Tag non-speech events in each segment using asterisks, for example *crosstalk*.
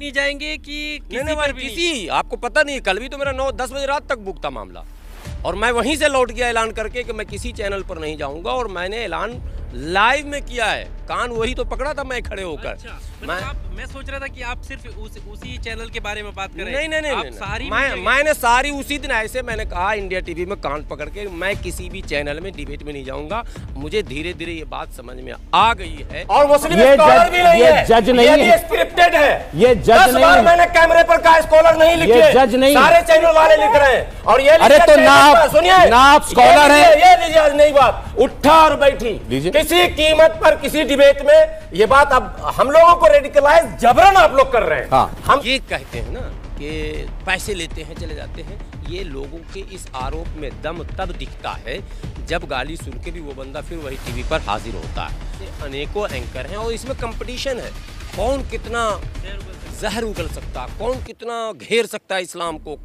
नहीं जाएंगे कि किसी नहीं, पर भी किसी आपको पता नहीं कल भी तो मेरा नौ दस बजे रात तक बुक था मामला और मैं वहीं से लौट गया ऐलान करके कि मैं किसी चैनल पर नहीं जाऊंगा और मैंने ऐलान लाइव में किया है कान वही तो पकड़ा था मैं खड़े होकर अच्छा, मतलब मैं आप, मैं सोच रहा था कि आप सिर्फ उस, उसी चैनल के बारे में बात कर रहे हैं नहीं नहीं नहीं, नहीं, सारी मैं, मैंने सारी उसी दिन ऐसे मैंने कहा इंडिया टीवी में कान पकड़ के मैं किसी भी चैनल में डिबेट में नहीं जाऊंगा मुझे धीरे धीरे ये बात समझ में आ गई है और मुस्लिम ये जज, नहीं स्क्रिप्टेड है ये जज नहीं मैंने कैमरे पर कहा स्कॉलर नहीं लिखे जज नहीं सारे चैनल वाले लिख रहे हैं और ये अरे तो ना आप सुनिए ना आप स्कॉलर है ये लीजिए बात उठा और बैठी किसी कीमत पर किसी डिबेट में ये बात अब हम लोगों को रेडिकलाइज जबरन आप लोग कर रहे हैं हाँ। हम ये कहते हैं ना कि पैसे लेते हैं चले जाते हैं ये लोगों के इस आरोप में दम तब दिखता है जब गाली सुन के भी वो बंदा फिर वही टीवी पर हाजिर होता है अनेकों एंकर हैं और इसमें कंपटीशन है कौन कितना जहर उगल सकता कौन कितना घेर सकता है इस्लाम को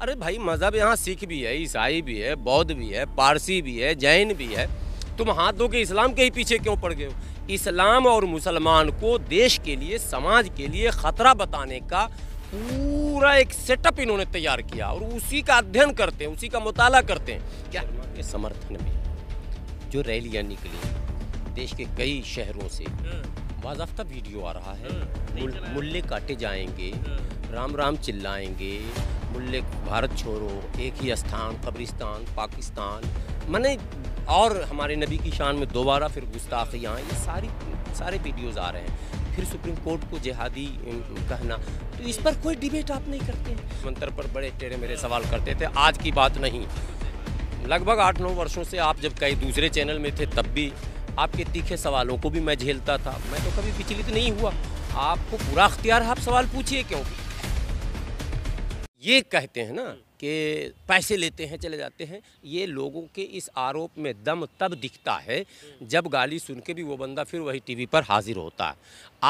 अरे भाई मज़हब यहाँ सिख भी है ईसाई भी है बौद्ध भी है पारसी भी है जैन भी है तुम हाथ के इस्लाम के ही पीछे क्यों पड़ गए हो इस्लाम और मुसलमान को देश के लिए समाज के लिए ख़तरा बताने का पूरा एक सेटअप इन्होंने तैयार किया और उसी का अध्ययन करते हैं उसी का मुताला करते हैं क्या के समर्थन में जो रैलियाँ निकली देश के कई शहरों से बाजाफ्ता हम्म। वीडियो आ रहा है हम्म। मुल्ले काटे जाएंगे राम हम्म। राम चिल्लाएंगे उल्लेख भारत छोड़ो एक ही स्थान कब्रिस्तान पाकिस्तान मैंने और हमारे नबी की शान में दोबारा फिर गुस्ताखी यहाँ ये सारी सारे वीडियोज़ आ रहे हैं फिर सुप्रीम कोर्ट को जिहादी कहना तो इस पर कोई डिबेट आप नहीं करते हैं मंत्र पर बड़े टेढ़े मेरे सवाल करते थे आज की बात नहीं लगभग आठ नौ वर्षों से आप जब कई दूसरे चैनल में थे तब भी आपके तीखे सवालों को भी मैं झेलता था मैं तो कभी विचलित नहीं हुआ आपको पूरा अख्तियार आप सवाल पूछिए क्योंकि ये कहते हैं ना कि पैसे लेते हैं चले जाते हैं ये लोगों के इस आरोप में दम तब दिखता है जब गाली सुन के भी वो बंदा फिर वही टीवी पर हाजिर होता है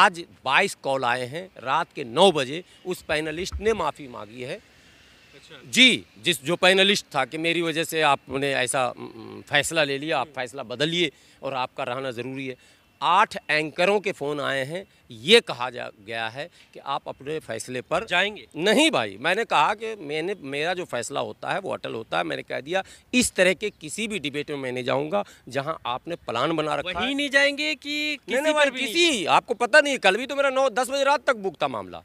आज 22 कॉल आए हैं रात के 9 बजे उस पैनलिस्ट ने माफ़ी मांगी है अच्छा। जी जिस जो पैनलिस्ट था कि मेरी वजह से आपने ऐसा फैसला ले लिया आप फैसला बदलिए और आपका रहना ज़रूरी है आठ एंकरों के फ़ोन आए हैं ये कहा जा गया है कि आप अपने फैसले पर जाएंगे नहीं भाई मैंने कहा कि मैंने मेरा जो फैसला होता है वो अटल होता है मैंने कह दिया इस तरह के किसी भी डिबेट में मैं नहीं जाऊंगा जहां आपने प्लान बना रखा वहीं नहीं जाएंगे कि किसी, नहीं, नहीं, पर किसी आपको पता नहीं कल भी तो मेरा नौ दस बजे रात तक बुक था मामला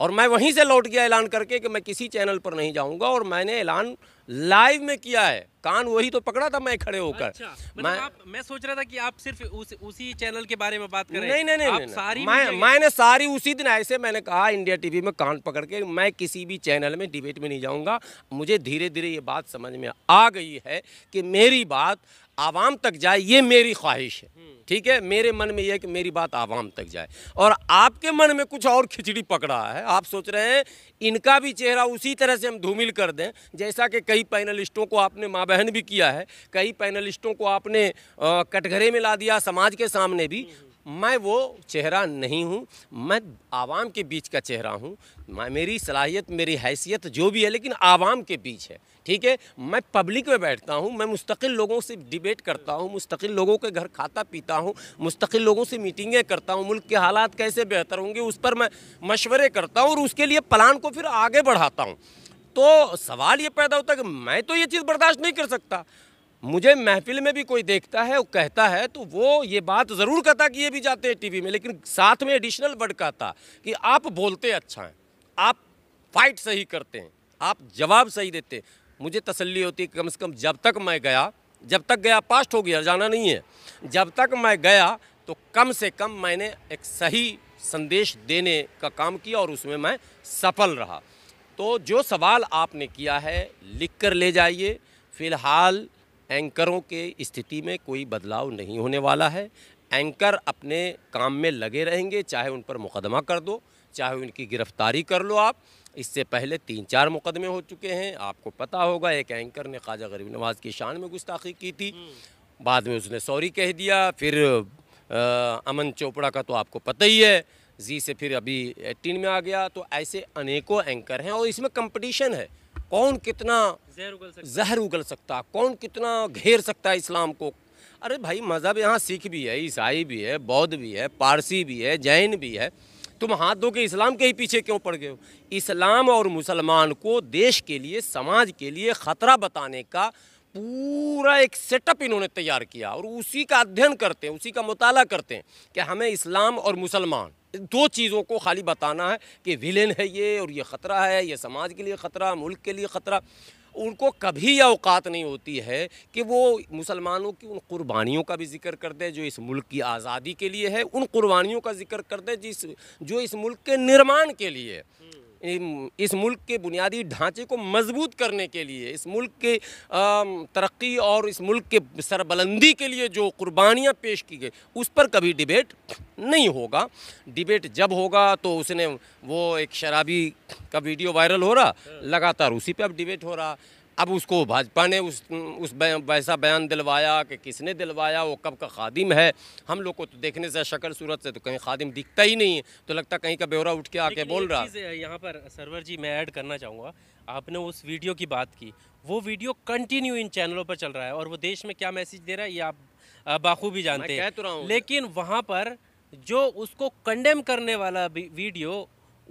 और मैं वहीं से लौट गया ऐलान करके कि मैं किसी चैनल पर नहीं जाऊंगा और मैंने ऐलान लाइव में किया है कान वही तो पकड़ा था मैं खड़े होकर अच्छा, मतलब मैं आप, मैं सोच रहा था कि आप सिर्फ उस, उसी चैनल के बारे में बात कर रहे हैं नहीं नहीं नहीं, नहीं सारी मैं, मैंने सारी उसी दिन ऐसे मैंने कहा इंडिया टीवी में कान पकड़ के मैं किसी भी चैनल में डिबेट में नहीं जाऊंगा मुझे धीरे धीरे ये बात समझ में आ गई है कि मेरी बात आवाम तक जाए ये मेरी ख्वाहिश है हम्म। ठीक है मेरे मन में यह कि मेरी बात आवाम तक जाए और आपके मन में कुछ और खिचड़ी पक रहा है आप सोच रहे हैं इनका भी चेहरा उसी तरह से हम धूमिल कर दें जैसा कि कई पैनलिस्टों को आपने माँ बहन भी किया है कई पैनलिस्टों को आपने कटघरे में ला दिया समाज के सामने भी हम्म। मैं वो चेहरा नहीं हूँ मैं आवाम के बीच का चेहरा हूँ मेरी सलाहियत मेरी हैसियत जो भी है लेकिन आवाम के बीच है ठीक है मैं पब्लिक में बैठता हूँ मैं मुस्तकिल लोगों से डिबेट करता हूँ मुस्तकिल लोगों के घर खाता पीता हूँ मुस्तकिल लोगों से मीटिंगें करता हूँ मुल्क के हालात कैसे बेहतर होंगे उस पर मैं मशवरे करता हूँ और उसके लिए प्लान को फिर आगे बढ़ाता हूँ तो सवाल ये पैदा होता है कि मैं तो ये चीज़ बर्दाश्त नहीं कर सकता मुझे महफिल में भी कोई देखता है वो कहता है तो वो ये बात ज़रूर कहता कि ये भी जाते हैं टीवी में लेकिन साथ में एडिशनल वर्ड कहता कि आप बोलते अच्छा हैं आप फाइट सही करते हैं आप जवाब सही देते हैं मुझे तसल्ली होती है कम से कम जब तक मैं गया जब तक गया पास्ट हो गया जाना नहीं है जब तक मैं गया तो कम से कम मैंने एक सही संदेश देने का काम किया और उसमें मैं सफल रहा तो जो सवाल आपने किया है लिख कर ले जाइए फ़िलहाल एंकरों के स्थिति में कोई बदलाव नहीं होने वाला है एंकर अपने काम में लगे रहेंगे चाहे उन पर मुकदमा कर दो चाहे उनकी गिरफ्तारी कर लो आप इससे पहले तीन चार मुकदमे हो चुके हैं आपको पता होगा एक एंकर ने ख्वाजा गरीब नवाज की शान में गुस्ताखी की थी हम्म। बाद में उसने सॉरी कह दिया फिर आ, अमन चोपड़ा का तो आपको पता ही है जी से फिर अभी एटीन में आ गया तो ऐसे अनेकों एंकर हैं और इसमें कंपटीशन है कौन कितना जहर उगल सकता जहर उगल सकता कौन कितना घेर सकता है इस्लाम को अरे भाई मज़हब यहाँ सिख भी है ईसाई भी है बौद्ध भी है पारसी भी है जैन भी है तुम हाथ धो के इस्लाम के ही पीछे क्यों पड़ गए हो इस्लाम और मुसलमान को देश के लिए समाज के लिए ख़तरा बताने का पूरा एक सेटअप इन्होंने तैयार किया और उसी का अध्ययन करते हैं उसी का मुताला करते हैं कि हमें इस्लाम और मुसलमान दो चीज़ों को खाली बताना है कि विलेन है ये और ये ख़तरा है ये समाज के लिए ख़तरा मुल्क के लिए ख़तरा उनको कभी यह औकात नहीं होती है कि वो मुसलमानों की उन कुर्बानियों का भी जिक्र कर दें जो इस मुल्क की आज़ादी के लिए है उन कुर्बानियों का जिक्र कर दें जिस जो इस मुल्क के निर्माण के लिए इस मुल्क के बुनियादी ढांचे को मजबूत करने के लिए इस मुल्क के तरक्की और इस मुल्क के सरबलंदी के लिए जो कुर्बानियाँ पेश की गई उस पर कभी डिबेट नहीं होगा डिबेट जब होगा तो उसने वो एक शराबी का वीडियो वायरल हो रहा लगातार उसी पे अब डिबेट हो रहा अब उसको भाजपा ने उस उस वैसा बयान दिलवाया कि किसने दिलवाया वो कब का खादिम है हम लोग को तो देखने से शक्ल सूरत से तो कहीं खादिम दिखता ही नहीं है तो लगता कहीं का ब्यौरा उठ के आके बोल रहा है यहाँ पर सरवर जी मैं ऐड करना चाहूँगा आपने उस वीडियो की बात की वो वीडियो कंटिन्यू इन चैनलों पर चल रहा है और वो देश में क्या मैसेज दे रहा है ये आप बाखूबी जानते हैं तो लेकिन वहाँ पर जो उसको कंडेम करने वाला वीडियो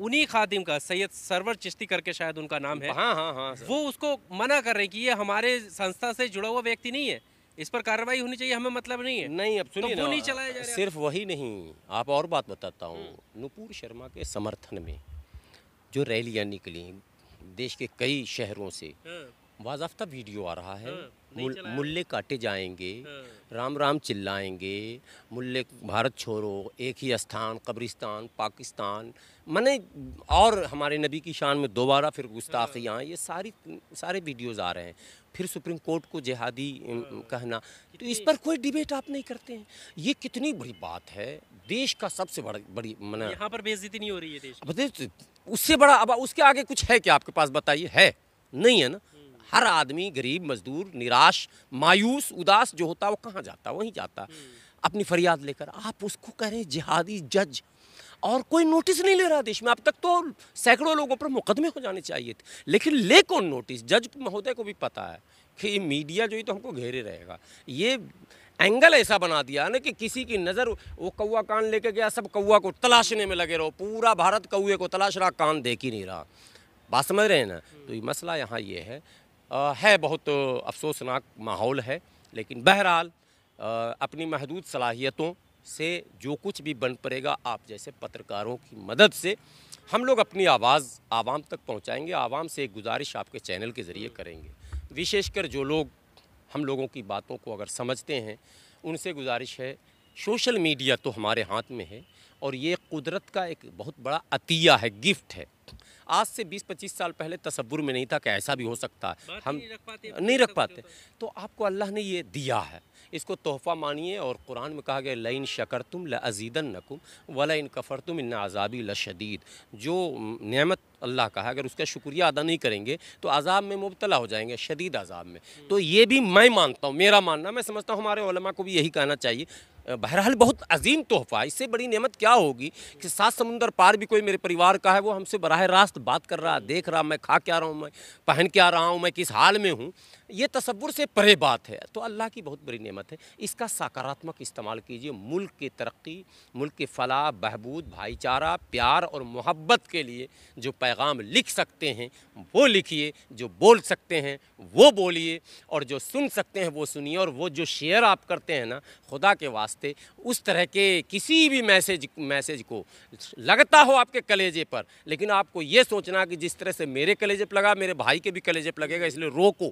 उन्हीं खादिम का सैयद सरवर चिश्ती करके शायद उनका नाम है हाँ हाँ हाँ वो उसको मना कर रहे हैं कि ये हमारे संस्था से जुड़ा हुआ व्यक्ति नहीं है इस पर कार्रवाई होनी चाहिए हमें मतलब नहीं है नहीं अब सुनिए तो नहीं चलाया जा सिर्फ वही नहीं आप और बात बताता हूँ हम्म। नुपुर शर्मा के समर्थन में जो रैलियाँ निकली देश के कई शहरों से हाँ। वाजाफ्ता वीडियो आ रहा है हाँ। मुल्ले काटे जाएंगे हाँ। राम राम चिल्लाएंगे मुल्ले भारत छोड़ो एक ही स्थान कब्रिस्तान पाकिस्तान मैंने और हमारे नबी की शान में दोबारा फिर गुस्ताखियाँ ये सारी सारे वीडियोस आ रहे हैं फिर सुप्रीम कोर्ट को जिहादी हाँ। कहना तो इस पर कोई डिबेट आप नहीं करते हैं ये कितनी बड़ी बात है देश का सबसे बड़ा बड़ी मना यहाँ पर बेजती नहीं हो रही है देश उससे बड़ा अब उसके आगे कुछ है क्या आपके पास बताइए है नहीं है ना हर आदमी गरीब मजदूर निराश मायूस उदास जो होता है वो कहाँ जाता वहीं जाता हम्म। अपनी फरियाद लेकर आप उसको कह रहे हैं जिहादी जज और कोई नोटिस नहीं ले रहा देश में अब तक तो सैकड़ों लोगों पर मुकदमे हो जाने चाहिए थे लेकिन ले कौन नोटिस जज महोदय को भी पता है कि ये मीडिया जो ही तो हमको घेरे रहेगा ये एंगल ऐसा बना दिया ना कि किसी की नज़र वो कौआ कान लेके गया सब कौआ को तलाशने में लगे रहो पूरा भारत कौए को तलाश रहा कान देख ही नहीं रहा बात समझ रहे हैं ना हम्म। तो ये मसला यहाँ ये है है बहुत अफसोसनाक माहौल है लेकिन बहरहाल अपनी महदूद सलाहियतों से जो कुछ भी बन पड़ेगा आप जैसे पत्रकारों की मदद से हम लोग अपनी आवाज़ आवाम तक पहुंचाएंगे आवाम से एक गुजारिश आपके चैनल के ज़रिए करेंगे विशेषकर जो लोग हम लोगों की बातों को अगर समझते हैं उनसे गुजारिश है सोशल मीडिया तो हमारे हाथ में है और ये कुदरत का एक बहुत बड़ा अतिया है गिफ्ट है आज से 20-25 साल पहले तस्वुर में नहीं था कि ऐसा भी हो सकता है हम नहीं रख पाते नहीं रख पाते तो-, तो आपको अल्लाह ने ये दिया है इसको तोहफा मानिए और कुरान में कहा गया लाइन शकर तुम लजीदन नकुम वला इन कफ़र तुम इन आज़ाबी लशदीद जो नमत अल्लाह का है अगर उसका शुक्रिया अदा नहीं करेंगे तो अजाब में मुबतला हो जाएंगे शदीद अजाब में तो ये भी मैं मानता हूँ मेरा मानना मैं समझता हूँ हमारे को भी यही कहना चाहिए बहरहाल बहुत अजीम तोहफ़ा इससे बड़ी नेमत क्या होगी कि सात समुंदर पार भी कोई मेरे परिवार का है वो हमसे बराह रास्त बात कर रहा देख रहा मैं खा क्या रहा हूँ मैं पहन क्या रहा हूँ मैं किस हाल में हूँ ये तस्वुर से परे बात है तो अल्लाह की बहुत बड़ी नेमत है इसका सकारात्मक इस्तेमाल कीजिए मुल्क की तरक्की मुल्क के फलाह बहबूद भाईचारा प्यार और मोहब्बत के लिए जो पैगाम लिख सकते हैं वो लिखिए जो बोल सकते हैं वो बोलिए और जो सुन सकते हैं वो सुनिए और वो जो शेयर आप करते हैं ना खुदा के वास्ते उस तरह के किसी भी मैसेज मैसेज को लगता हो आपके कलेजे पर लेकिन आपको ये सोचना कि जिस तरह से मेरे कलेजे पर लगा मेरे भाई के भी कलेजे पर लगेगा इसलिए रोको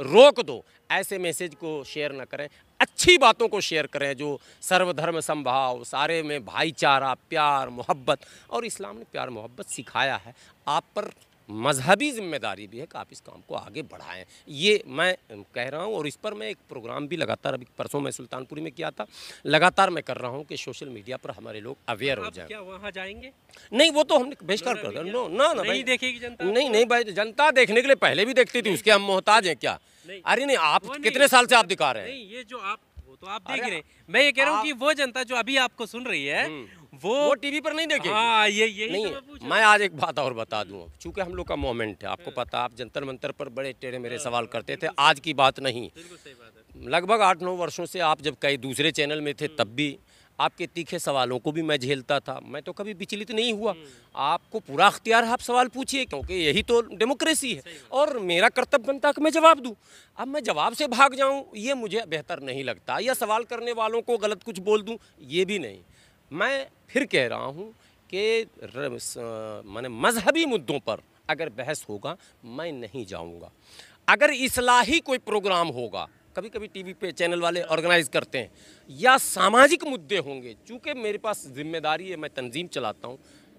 रोक दो ऐसे मैसेज को शेयर ना करें अच्छी बातों को शेयर करें जो सर्वधर्म संभाव सारे में भाईचारा प्यार मोहब्बत और इस्लाम ने प्यार मोहब्बत सिखाया है आप पर मजहबी जिम्मेदारी भी है कि आप इस काम को आगे बढ़ाएं ये मैं कह रहा हूं और इस पर मैं एक प्रोग्राम भी लगातार अभी परसों मैं सुल्तानपुरी में किया था लगातार मैं कर रहा हूं कि सोशल मीडिया पर हमारे लोग अवेयर हो जाए क्या वहां जाएंगे नहीं वो तो हमने बेशकार कर दिया नो ना ना भाई देखेगी जनता नहीं नहीं भाई जनता देखने के लिए पहले भी देखती थी उसके हम मोहताज हैं क्या अरे नहीं आप कितने साल से आप दिखा रहे हैं ये जो आप तो आप देख रहे हैं मैं ये कह रहा हूँ कि वो जनता जो अभी आपको सुन रही है हम्म। वो वो टीवी पर नहीं देखे आ, हाँ, ये ये तो नहीं तो मैं आज एक बात और बता दूं चूंकि हम लोग का मोमेंट है आपको पता आप जंतर मंतर पर बड़े टेढ़े मेरे हाँ, सवाल करते थे आज की बात नहीं लगभग आठ नौ वर्षों से आप जब कई दूसरे चैनल में थे हम्म। तब भी आपके तीखे सवालों को भी मैं झेलता था मैं तो कभी विचलित नहीं हुआ हम्म। आपको पूरा अख्तियार आप सवाल पूछिए क्योंकि यही तो डेमोक्रेसी है और मेरा कर्तव्य बनता कि मैं जवाब दूँ अब मैं जवाब से भाग जाऊँ ये मुझे बेहतर नहीं लगता या सवाल करने वालों को गलत कुछ बोल दूँ ये भी नहीं मैं फिर कह रहा हूँ कि मैंने मजहबी मुद्दों पर अगर बहस होगा मैं नहीं जाऊँगा अगर इसलाही कोई प्रोग्राम होगा कभी कभी टीवी पे चैनल वाले ऑर्गेनाइज करते हैं या सामाजिक मुद्दे होंगे चूँकि मेरे पास जिम्मेदारी है मैं तंजीम चलाता हूँ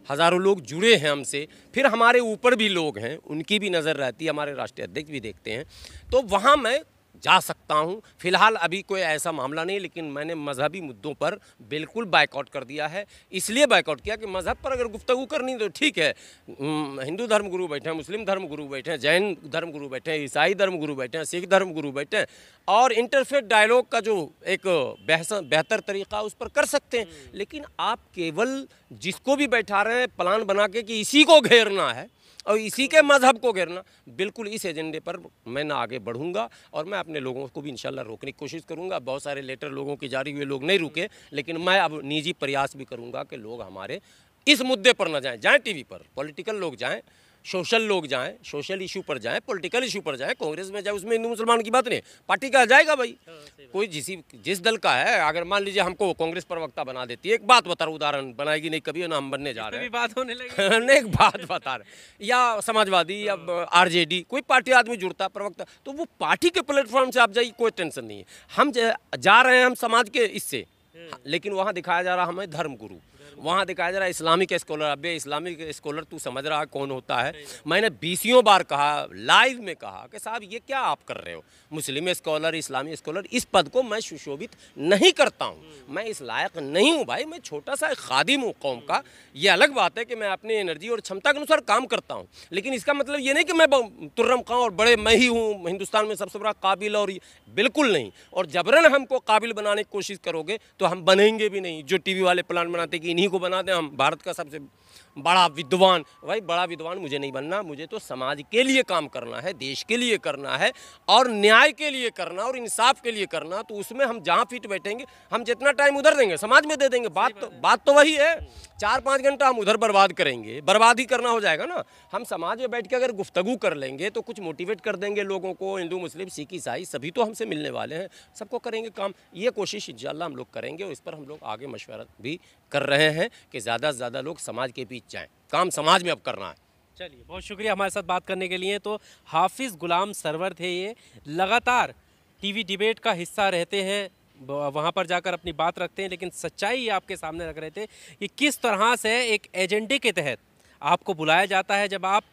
हज़ारों लोग जुड़े हैं हमसे फिर हमारे ऊपर भी लोग हैं उनकी भी नज़र रहती है हमारे राष्ट्रीय अध्यक्ष भी देखते हैं तो वहाँ मैं जा सकता हूँ फिलहाल अभी कोई ऐसा मामला नहीं लेकिन मैंने मजहबी मुद्दों पर बिल्कुल बाइकआउट कर दिया है इसलिए बाइकआउट किया कि मज़हब पर अगर गुफ्तगु करनी तो ठीक है हिंदू धर्म गुरु बैठे हैं मुस्लिम धर्म गुरु बैठे हैं जैन धर्म गुरु बैठे हैं ईसाई धर्म गुरु बैठे हैं सिख धर्म गुरु बैठे हैं और इंटरफेट डायलॉग का जो एक बेहतर तरीका उस पर कर सकते हैं हम्म। लेकिन आप केवल जिसको भी बैठा रहे हैं प्लान बना के कि इसी को घेरना है और इसी के मजहब को घेरना बिल्कुल इस एजेंडे पर मैं ना आगे बढ़ूंगा और मैं अपने लोगों को भी इंशाल्लाह रोकने की कोशिश करूंगा बहुत सारे लेटर लोगों के जारी हुए लोग नहीं रुके लेकिन मैं अब निजी प्रयास भी करूंगा कि लोग हमारे इस मुद्दे पर ना जाएं जाएं टीवी पर पॉलिटिकल लोग जाएं सोशल लोग जाएं सोशल इशू पर जाएं पॉलिटिकल इशू पर जाएं कांग्रेस में जाए उसमें हिंदू मुसलमान की बात नहीं पार्टी का जाएगा भाई हाँ, कोई जिस जिस दल का है अगर मान लीजिए हमको कांग्रेस प्रवक्ता बना देती है एक बात बता रहा उदाहरण बनाएगी नहीं कभी ना हम बनने जा रहे हैं बात होने लगी *laughs* एक बात बता रहे या समाजवादी या हाँ। आर कोई पार्टी आदमी जुड़ता प्रवक्ता तो वो पार्टी के प्लेटफॉर्म से आप जाइए कोई टेंशन नहीं है हम जा रहे हैं हम समाज के इससे हाँ। लेकिन वहाँ दिखाया जा रहा हमें धर्म गुरु वहाँ दिखाया जा रहा है इस्लामिक स्कॉलर अब इस्लामिक स्कॉलर तू समझ रहा कौन होता है मैंने बीसियों बार कहा लाइव में कहा कि साहब ये क्या आप कर रहे हो मुस्लिम स्कॉलर इस्लामी स्कॉलर इस पद को मैं सुशोभित नहीं करता हूँ मैं इस लायक नहीं हूँ भाई मैं छोटा सा खादिम हूँ कौम का ये अलग बात है कि मैं अपनी एनर्जी और क्षमता के अनुसार काम करता हूँ लेकिन इसका मतलब ये नहीं कि मैं तुर्रम खाऊँ और बड़े मैं ही हूँ हिंदुस्तान में सबसे बड़ा काबिल और बिल्कुल नहीं और जबरन हमको काबिल बनाने की कोशिश करोगे तो हम बनेंगे भी नहीं जो टीवी वाले प्लान बनाते कि इन्हीं को बना दें हम भारत का सबसे बड़ा विद्वान भाई बड़ा विद्वान मुझे नहीं बनना मुझे तो समाज के लिए काम करना है देश के लिए करना है और न्याय के लिए करना और इंसाफ के लिए करना तो उसमें हम जहाँ फिट बैठेंगे हम जितना टाइम उधर देंगे समाज में दे देंगे बात तो बात तो वही है चार पाँच घंटा हम उधर बर्बाद करेंगे बर्बाद ही करना हो जाएगा ना हम समाज में बैठ के अगर गुफ्तगु कर लेंगे तो कुछ मोटिवेट कर देंगे लोगों को हिंदू मुस्लिम सिख ईसाई सभी तो हमसे मिलने वाले हैं सबको करेंगे काम ये कोशिश इन हम लोग करेंगे और इस पर हम लोग आगे मशवरा भी कर रहे हैं कि ज़्यादा से ज़्यादा लोग समाज के बीच जाएँ काम समाज में अब करना है चलिए बहुत शुक्रिया हमारे साथ बात करने के लिए तो हाफिज़ गुलाम सरवर थे ये लगातार टीवी डिबेट का हिस्सा रहते हैं वहाँ पर जाकर अपनी बात रखते हैं लेकिन सच्चाई आपके सामने रख रहे थे कि किस तरह से एक एजेंडे के तहत आपको बुलाया जाता है जब आप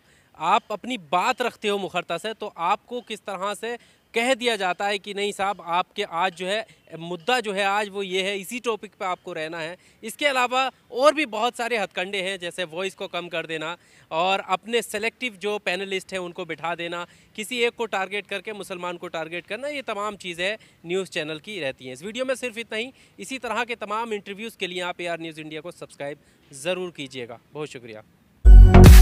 आप अपनी बात रखते हो मुखरता से तो आपको किस तरह से कह दिया जाता है कि नहीं साहब आपके आज जो है मुद्दा जो है आज वो ये है इसी टॉपिक पे आपको रहना है इसके अलावा और भी बहुत सारे हथकंडे हैं जैसे वॉइस को कम कर देना और अपने सेलेक्टिव जो पैनलिस्ट हैं उनको बिठा देना किसी एक को टारगेट करके मुसलमान को टारगेट करना ये तमाम चीज़ें न्यूज़ चैनल की रहती हैं इस वीडियो में सिर्फ इतना ही इसी तरह के तमाम इंटरव्यूज़ के लिए आप ए न्यूज़ इंडिया को सब्सक्राइब ज़रूर कीजिएगा बहुत शुक्रिया